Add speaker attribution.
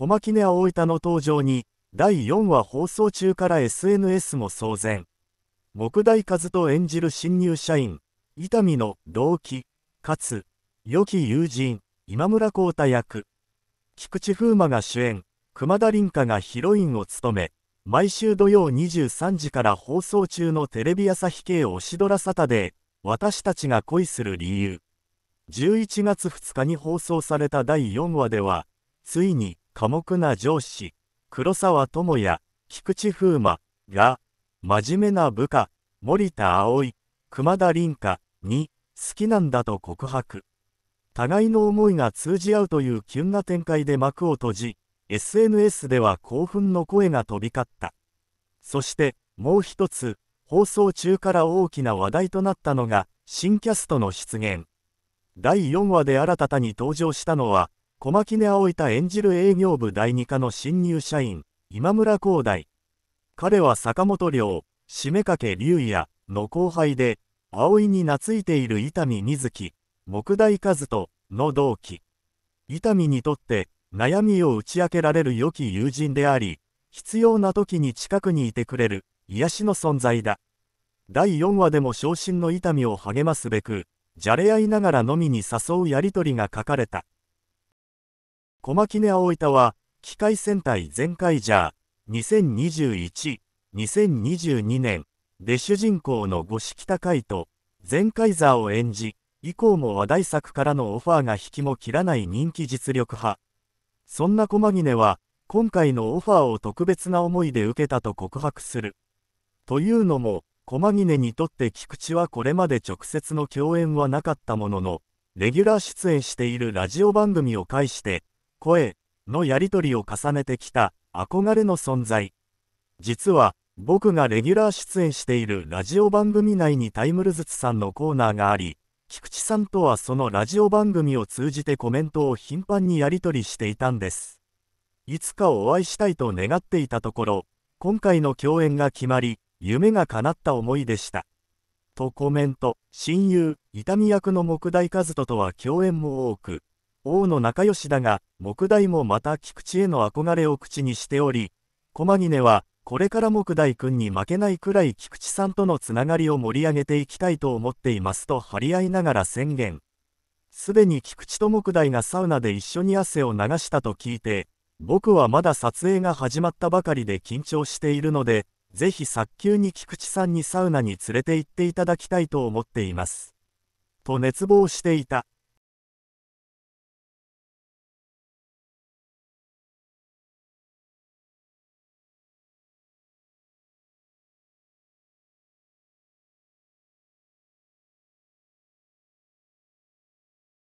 Speaker 1: 小牧根青板の登場に、第4話放送中から SNS も騒然。木大和と演じる新入社員、伊丹の同期、かつ、良き友人、今村浩太役。菊池風磨が主演、熊田凛香がヒロインを務め、毎週土曜23時から放送中のテレビ朝日系推しドラサタデー、私たちが恋する理由。11月2日に放送された第4話では、ついに、寡黙な上司、黒沢智也、菊池風磨が、真面目な部下、森田葵、熊田凛香に、好きなんだと告白。互いの思いが通じ合うという急な展開で幕を閉じ、SNS では興奮の声が飛び交った。そしてもう一つ、放送中から大きな話題となったのが、新キャストの出現。第4話で新たに登場したのは、小牧根葵太演じる営業部第2課の新入社員、今村光大。彼は坂本良、締めかけ竜也の後輩で、葵に懐いている伊丹瑞希、木大和人の同期。伊丹にとって悩みを打ち明けられる良き友人であり、必要な時に近くにいてくれる癒しの存在だ。第4話でも昇進の伊丹を励ますべく、じゃれ合いながら飲みに誘うやりとりが書かれた。小牧根青板は、機械戦隊全開ジャー、2021-2022年、で主人公の五色高いと、全カイザーを演じ、以降も話題作からのオファーが引きも切らない人気実力派。そんな小牧根は、今回のオファーを特別な思いで受けたと告白する。というのも、小牧根にとって菊池はこれまで直接の共演はなかったものの、レギュラー出演しているラジオ番組を介して、声のやり取りを重ねてきた憧れの存在。実は、僕がレギュラー出演しているラジオ番組内にタイムルズツさんのコーナーがあり、菊池さんとはそのラジオ番組を通じてコメントを頻繁にやり取りしていたんです。いつかお会いしたいと願っていたところ、今回の共演が決まり、夢が叶った思いでした。とコメント、親友、痛み役の木大和人とは共演も多く、王の仲良しだが、木大もまた菊池への憧れを口にしており、駒峰は、これから木大君に負けないくらい菊池さんとのつながりを盛り上げていきたいと思っていますと張り合いながら宣言。すでに菊池と木大がサウナで一緒に汗を流したと聞いて、僕はまだ撮影が始まったばかりで緊張しているので、ぜひ早急に菊池さんにサウナに連れて行っていただきたいと思っています。と熱望していた。